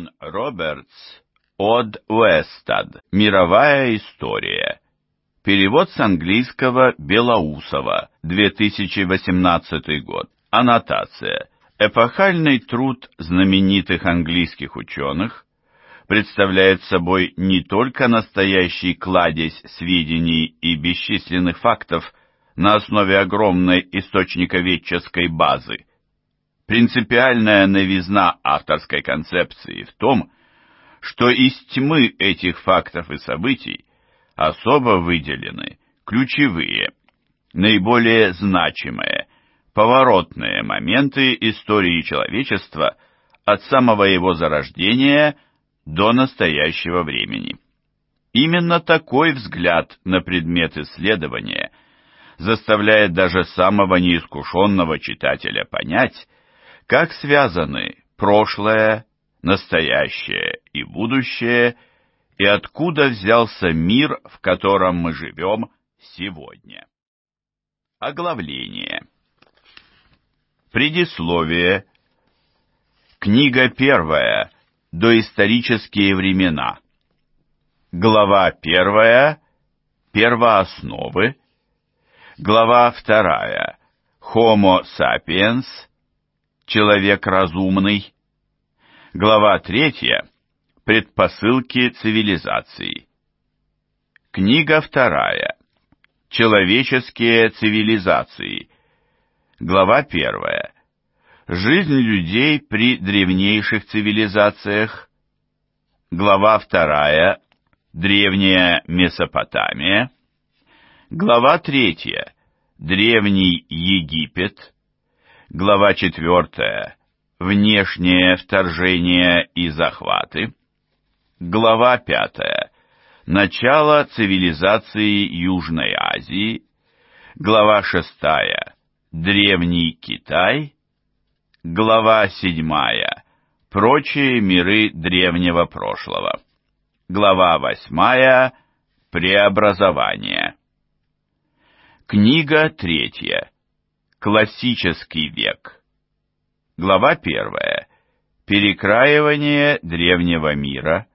Джон Робертс «Од Уэстад. Мировая история». Перевод с английского Белоусова, 2018 год. Аннотация. Эпохальный труд знаменитых английских ученых представляет собой не только настоящий кладезь сведений и бесчисленных фактов на основе огромной источниковедческой базы, Принципиальная новизна авторской концепции в том, что из тьмы этих фактов и событий особо выделены ключевые, наиболее значимые, поворотные моменты истории человечества от самого его зарождения до настоящего времени. Именно такой взгляд на предмет исследования заставляет даже самого неискушенного читателя понять, как связаны прошлое, настоящее и будущее, и откуда взялся мир, в котором мы живем сегодня? Оглавление. Предисловие. Книга первая. Доисторические времена. Глава первая. Первоосновы. Глава вторая. Homo sapiens человек разумный. Глава 3. Предпосылки цивилизации. Книга 2. Человеческие цивилизации. Глава 1. Жизнь людей при древнейших цивилизациях. Глава 2. Древняя Месопотамия. Глава 3. Древний Египет. Глава 4. Внешнее вторжение и захваты. Глава 5. Начало цивилизации Южной Азии. Глава 6. Древний Китай. Глава 7. Прочие миры древнего прошлого. Глава 8. Преобразование. Книга третья. Классический век. Глава 1. Перекраивание древнего мира.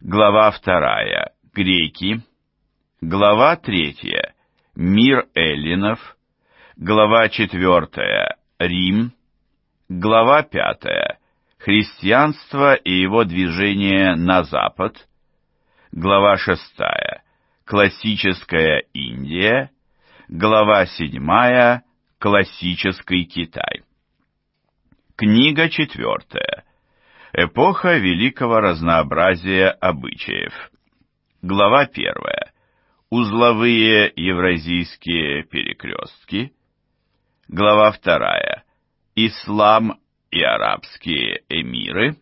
Глава 2. Греки. Глава 3. Мир эллинов. Глава 4. Рим. Глава 5. Христианство и его движение на запад. Глава 6. Классическая Индия. Глава 7 классический Китай. Книга четвертая. Эпоха великого разнообразия обычаев. Глава первая. Узловые евразийские перекрестки. Глава вторая. Ислам и арабские эмиры.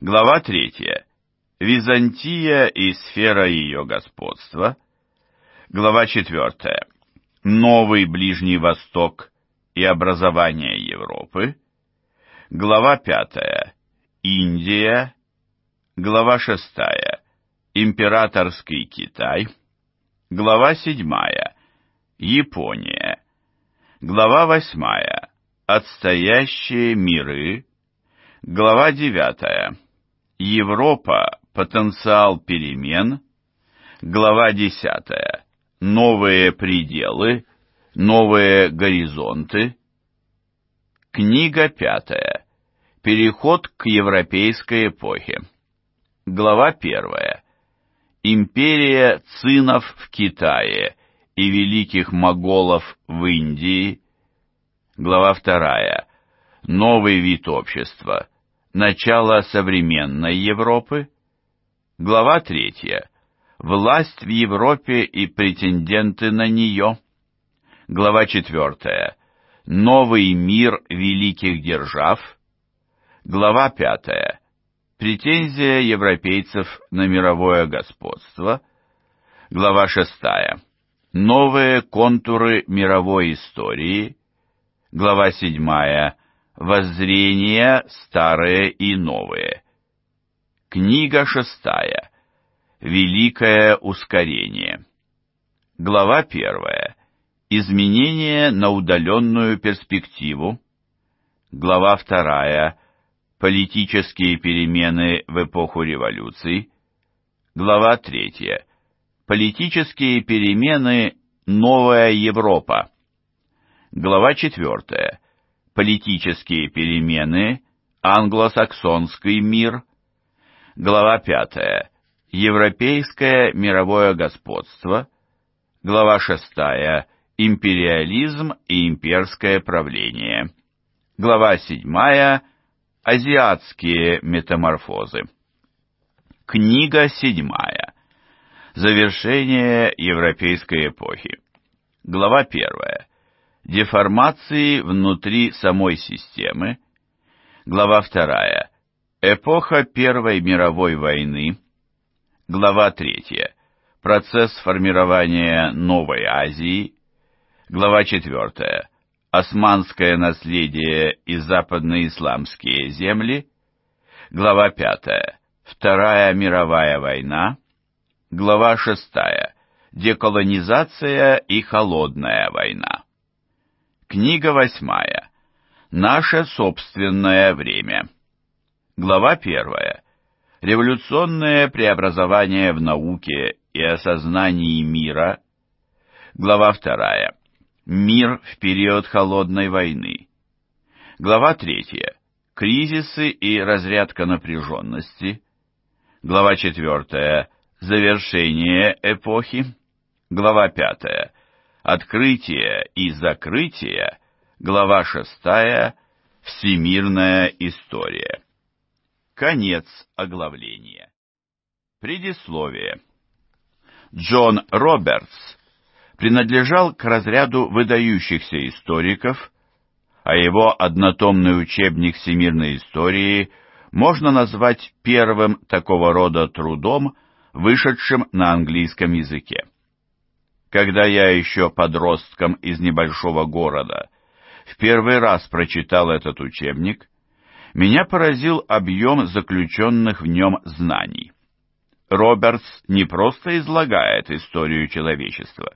Глава третья. Византия и сфера ее господства. Глава четвертая. Новый Ближний Восток и образование Европы. Глава 5. Индия. Глава 6. Императорский Китай. Глава 7. Япония. Глава 8. Отстоящие миры. Глава 9. Европа. Потенциал перемен. Глава 10 новые пределы, новые горизонты. Книга пятая. Переход к европейской эпохе. Глава первая. Империя цинов в Китае и великих моголов в Индии. Глава вторая. Новый вид общества. Начало современной Европы. Глава третья. Власть в Европе и претенденты на нее. Глава 4. Новый мир великих держав. Глава 5. Претензия европейцев на мировое господство. Глава 6. Новые контуры мировой истории. Глава 7. Воззрения старые и новые. Книга шестая. Великое ускорение. Глава 1. Изменение на удаленную перспективу. Глава 2. Политические перемены в эпоху революций. Глава 3. Политические перемены Новая Европа. Глава 4. Политические перемены Англосаксонский мир. Глава 5. Европейское мировое господство, глава 6, империализм и имперское правление, глава 7, азиатские метаморфозы, книга 7, завершение европейской эпохи, глава 1, деформации внутри самой системы, глава 2, эпоха Первой мировой войны, Глава 3. Процесс формирования Новой Азии. Глава 4. Османское наследие и западноисламские земли. Глава 5. Вторая мировая война. Глава 6. Деколонизация и холодная война. Книга 8. Наше собственное время. Глава 1. Революционное преобразование в науке и осознании мира. Глава 2. Мир в период холодной войны. Глава 3. Кризисы и разрядка напряженности. Глава 4. Завершение эпохи. Глава 5. Открытие и закрытие. Глава 6. Всемирная история. Конец оглавления. Предисловие. Джон Робертс принадлежал к разряду выдающихся историков, а его однотомный учебник всемирной истории можно назвать первым такого рода трудом, вышедшим на английском языке. Когда я еще подростком из небольшого города в первый раз прочитал этот учебник, меня поразил объем заключенных в нем знаний. Робертс не просто излагает историю человечества,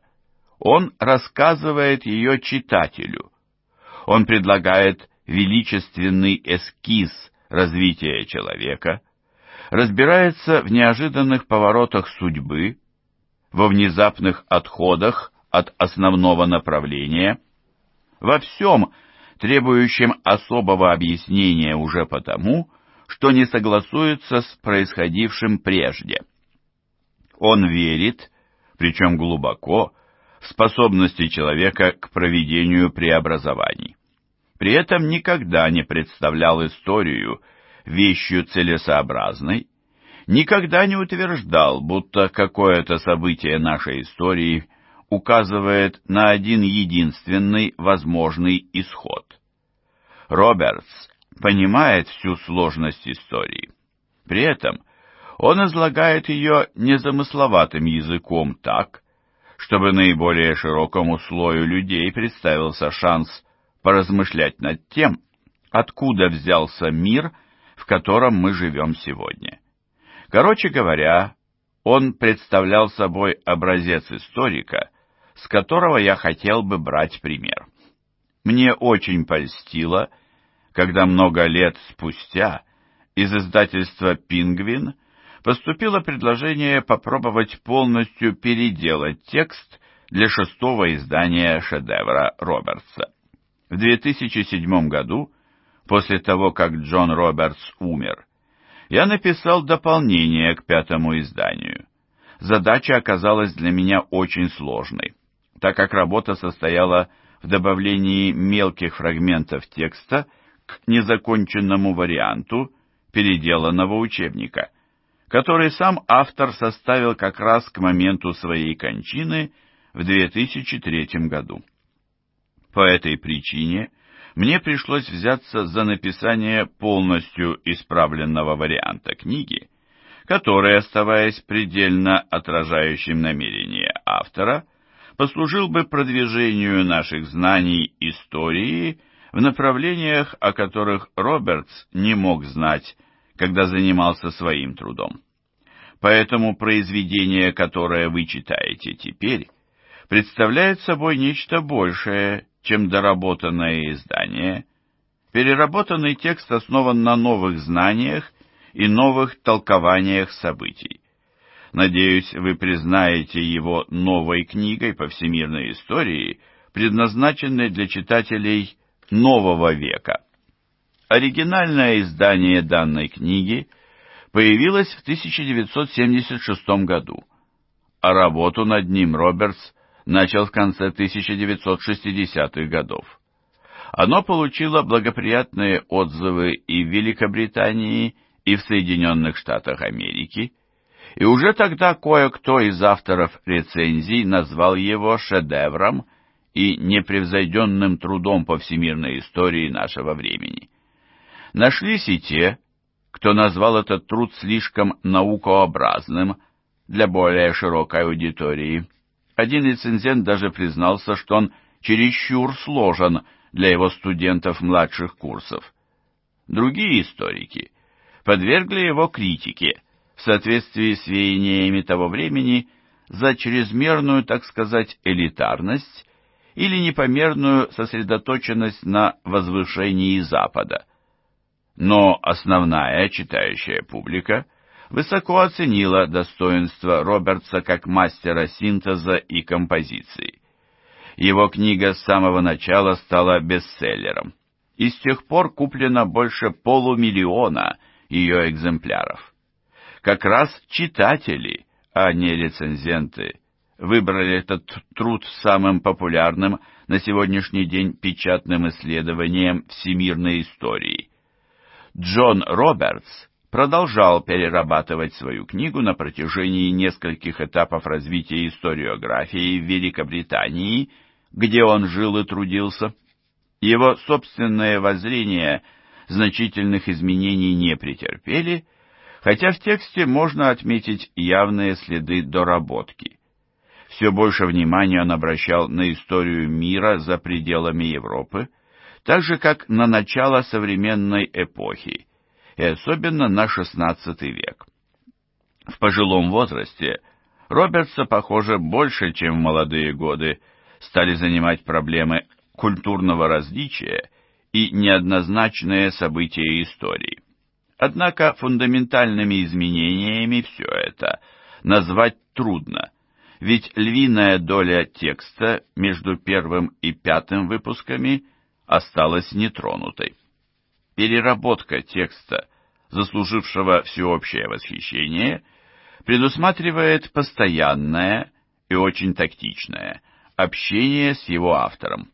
он рассказывает ее читателю. Он предлагает величественный эскиз развития человека, разбирается в неожиданных поворотах судьбы, во внезапных отходах от основного направления, во всем, требующим особого объяснения уже потому, что не согласуется с происходившим прежде. Он верит, причем глубоко, в способности человека к проведению преобразований. При этом никогда не представлял историю вещью целесообразной, никогда не утверждал, будто какое-то событие нашей истории указывает на один единственный возможный исход. Робертс понимает всю сложность истории. При этом он излагает ее незамысловатым языком так, чтобы наиболее широкому слою людей представился шанс поразмышлять над тем, откуда взялся мир, в котором мы живем сегодня. Короче говоря, он представлял собой образец историка, с которого я хотел бы брать пример. Мне очень польстило, когда много лет спустя из издательства «Пингвин» поступило предложение попробовать полностью переделать текст для шестого издания шедевра Робертса. В 2007 году, после того, как Джон Робертс умер, я написал дополнение к пятому изданию. Задача оказалась для меня очень сложной так как работа состояла в добавлении мелких фрагментов текста к незаконченному варианту переделанного учебника, который сам автор составил как раз к моменту своей кончины в 2003 году. По этой причине мне пришлось взяться за написание полностью исправленного варианта книги, который, оставаясь предельно отражающим намерения автора, послужил бы продвижению наших знаний истории в направлениях, о которых Робертс не мог знать, когда занимался своим трудом. Поэтому произведение, которое вы читаете теперь, представляет собой нечто большее, чем доработанное издание. Переработанный текст основан на новых знаниях и новых толкованиях событий. Надеюсь, вы признаете его новой книгой по всемирной истории, предназначенной для читателей нового века. Оригинальное издание данной книги появилось в 1976 году, а работу над ним Робертс начал в конце 1960-х годов. Оно получило благоприятные отзывы и в Великобритании, и в Соединенных Штатах Америки – и уже тогда кое-кто из авторов рецензий назвал его шедевром и непревзойденным трудом по всемирной истории нашего времени. Нашлись и те, кто назвал этот труд слишком наукообразным для более широкой аудитории. Один рецензент даже признался, что он чересчур сложен для его студентов младших курсов. Другие историки подвергли его критике – в соответствии с веяниями того времени за чрезмерную, так сказать, элитарность или непомерную сосредоточенность на возвышении Запада. Но основная читающая публика высоко оценила достоинство Робертса как мастера синтеза и композиции. Его книга с самого начала стала бестселлером, и с тех пор куплено больше полумиллиона ее экземпляров как раз читатели, а не рецензенты, выбрали этот труд самым популярным на сегодняшний день печатным исследованием всемирной истории. Джон Робертс продолжал перерабатывать свою книгу на протяжении нескольких этапов развития историографии в Великобритании, где он жил и трудился. Его собственные воззрения значительных изменений не претерпели, хотя в тексте можно отметить явные следы доработки. Все больше внимания он обращал на историю мира за пределами Европы, так же, как на начало современной эпохи, и особенно на XVI век. В пожилом возрасте Робертса, похоже, больше, чем в молодые годы, стали занимать проблемы культурного различия и неоднозначные события истории. Однако фундаментальными изменениями все это назвать трудно, ведь львиная доля текста между первым и пятым выпусками осталась нетронутой. Переработка текста, заслужившего всеобщее восхищение, предусматривает постоянное и очень тактичное общение с его автором.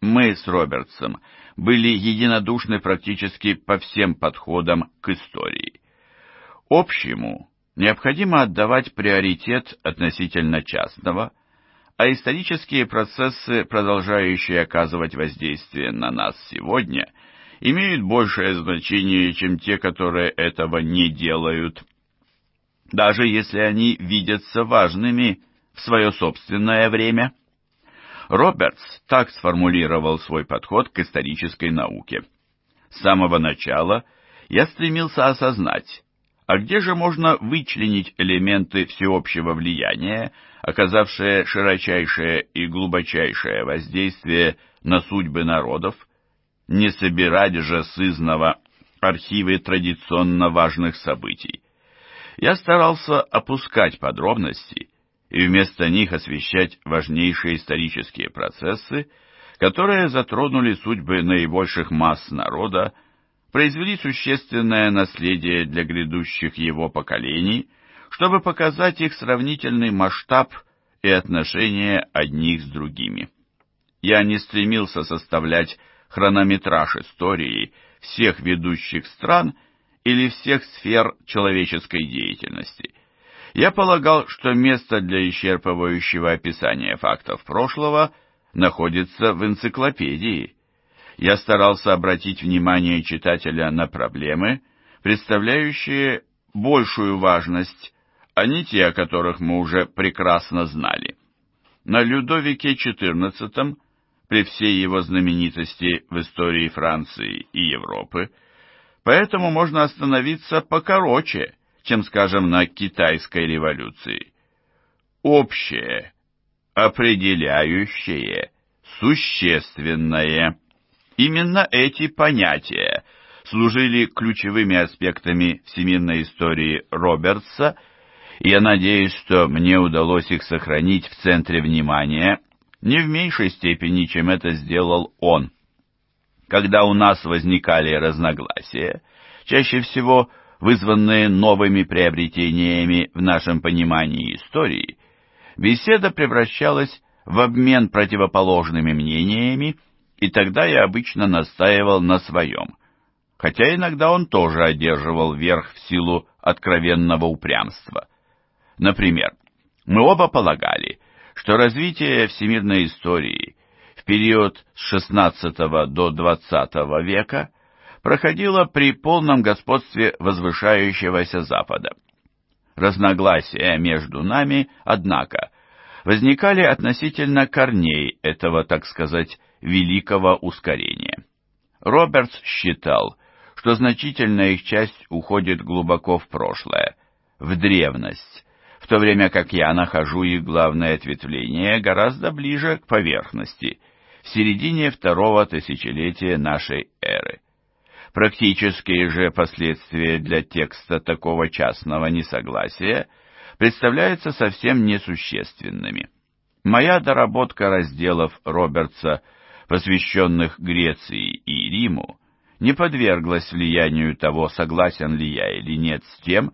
Мы с Робертсом были единодушны практически по всем подходам к истории. Общему необходимо отдавать приоритет относительно частного, а исторические процессы, продолжающие оказывать воздействие на нас сегодня, имеют большее значение, чем те, которые этого не делают, даже если они видятся важными в свое собственное время – Робертс так сформулировал свой подход к исторической науке. С самого начала я стремился осознать, а где же можно вычленить элементы всеобщего влияния, оказавшие широчайшее и глубочайшее воздействие на судьбы народов? Не собирать же сызного архивы традиционно важных событий. Я старался опускать подробности и вместо них освещать важнейшие исторические процессы, которые затронули судьбы наибольших масс народа, произвели существенное наследие для грядущих его поколений, чтобы показать их сравнительный масштаб и отношения одних с другими. Я не стремился составлять хронометраж истории всех ведущих стран или всех сфер человеческой деятельности – я полагал, что место для исчерпывающего описания фактов прошлого находится в энциклопедии. Я старался обратить внимание читателя на проблемы, представляющие большую важность, а не те, о которых мы уже прекрасно знали. На Людовике XIV, при всей его знаменитости в истории Франции и Европы, поэтому можно остановиться покороче – чем, скажем, на китайской революции. Общее, определяющее, существенное. Именно эти понятия служили ключевыми аспектами всемирной истории Робертса, и я надеюсь, что мне удалось их сохранить в центре внимания, не в меньшей степени, чем это сделал он. Когда у нас возникали разногласия, чаще всего вызванные новыми приобретениями в нашем понимании истории, беседа превращалась в обмен противоположными мнениями, и тогда я обычно настаивал на своем, хотя иногда он тоже одерживал верх в силу откровенного упрямства. Например, мы оба полагали, что развитие всемирной истории в период с XVI до XX века – проходила при полном господстве возвышающегося Запада. Разногласия между нами, однако, возникали относительно корней этого, так сказать, великого ускорения. Робертс считал, что значительная их часть уходит глубоко в прошлое, в древность, в то время как я нахожу их главное ответвление гораздо ближе к поверхности, в середине второго тысячелетия нашей эры. Практические же последствия для текста такого частного несогласия представляются совсем несущественными. Моя доработка разделов Робертса, посвященных Греции и Риму, не подверглась влиянию того, согласен ли я или нет с тем,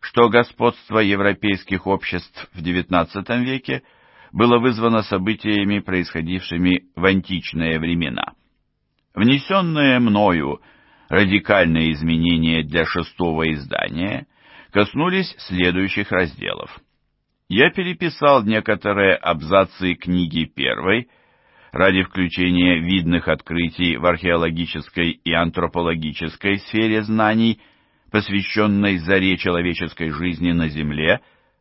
что господство европейских обществ в XIX веке было вызвано событиями, происходившими в античные времена. Внесенные мною радикальные изменения для шестого издания коснулись следующих разделов. Я переписал некоторые абзацы книги первой ради включения видных открытий в археологической и антропологической сфере знаний, посвященной заре человеческой жизни на Земле,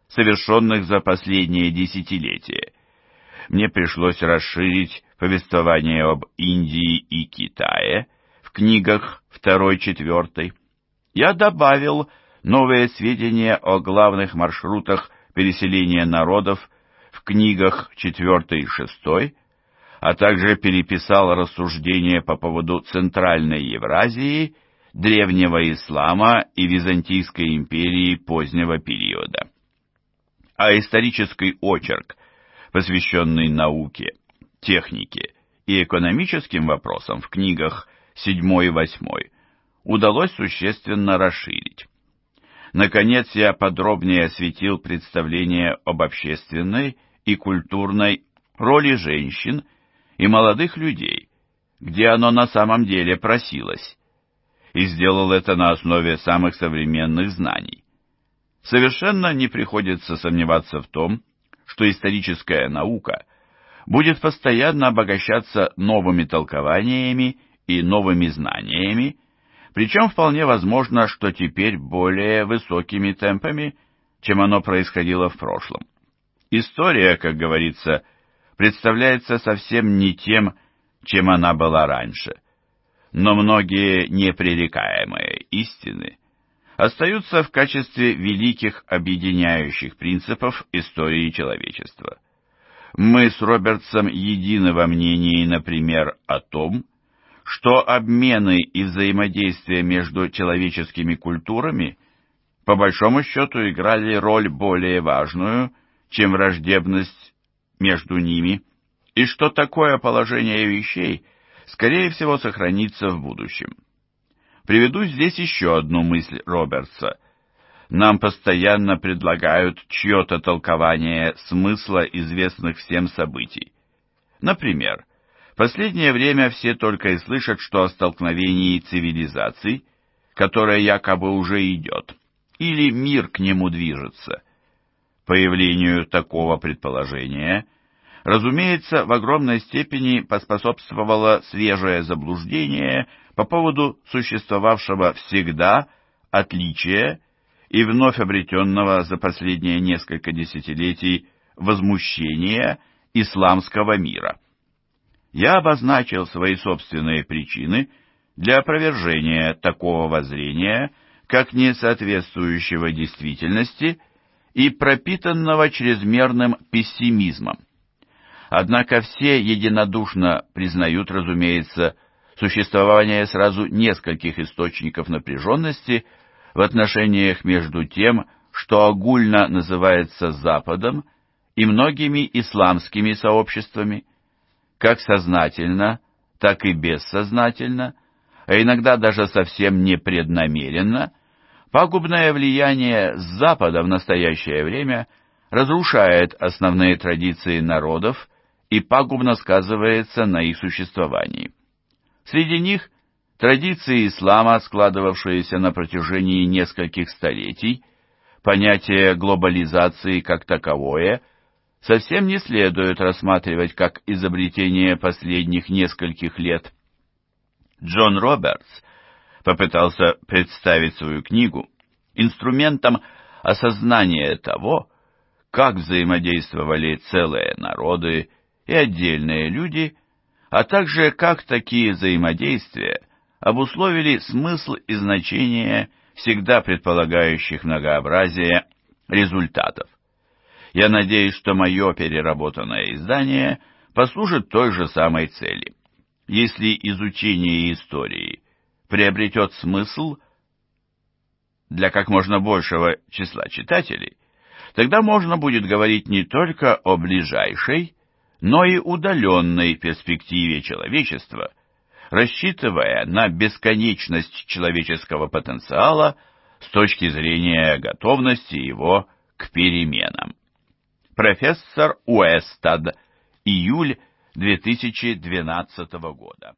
совершенных за последние десятилетия. Мне пришлось расширить повествование об Индии и Китае – в книгах второй-четвертой Я добавил новые сведения о главных маршрутах переселения народов в книгах четвертой и шестой, а также переписал рассуждения по поводу Центральной Евразии, Древнего Ислама и Византийской империи позднего периода. А исторический очерк, посвященный науке, технике и экономическим вопросам в книгах седьмой и восьмой, удалось существенно расширить. Наконец, я подробнее осветил представление об общественной и культурной роли женщин и молодых людей, где оно на самом деле просилось, и сделал это на основе самых современных знаний. Совершенно не приходится сомневаться в том, что историческая наука будет постоянно обогащаться новыми толкованиями и новыми знаниями, причем вполне возможно, что теперь более высокими темпами, чем оно происходило в прошлом. История, как говорится, представляется совсем не тем, чем она была раньше. Но многие непререкаемые истины остаются в качестве великих объединяющих принципов истории человечества. Мы с Робертсом едины во мнении, например, о том, что что обмены и взаимодействия между человеческими культурами по большому счету играли роль более важную, чем враждебность между ними, и что такое положение вещей, скорее всего, сохранится в будущем. Приведу здесь еще одну мысль Робертса. Нам постоянно предлагают чье-то толкование смысла известных всем событий. Например, последнее время все только и слышат, что о столкновении цивилизаций, которое якобы уже идет, или мир к нему движется. Появлению такого предположения, разумеется, в огромной степени поспособствовало свежее заблуждение по поводу существовавшего всегда отличия и вновь обретенного за последние несколько десятилетий возмущения исламского мира – я обозначил свои собственные причины для опровержения такого воззрения, как несоответствующего действительности и пропитанного чрезмерным пессимизмом. Однако все единодушно признают, разумеется, существование сразу нескольких источников напряженности в отношениях между тем, что огульно называется Западом, и многими исламскими сообществами – как сознательно, так и бессознательно, а иногда даже совсем непреднамеренно, пагубное влияние с Запада в настоящее время разрушает основные традиции народов и пагубно сказывается на их существовании. Среди них традиции ислама, складывавшиеся на протяжении нескольких столетий, понятие глобализации как таковое – совсем не следует рассматривать как изобретение последних нескольких лет. Джон Робертс попытался представить свою книгу инструментом осознания того, как взаимодействовали целые народы и отдельные люди, а также как такие взаимодействия обусловили смысл и значение всегда предполагающих многообразие результатов. Я надеюсь, что мое переработанное издание послужит той же самой цели. Если изучение истории приобретет смысл для как можно большего числа читателей, тогда можно будет говорить не только о ближайшей, но и удаленной перспективе человечества, рассчитывая на бесконечность человеческого потенциала с точки зрения готовности его к переменам. Профессор Уэстад. Июль 2012 года.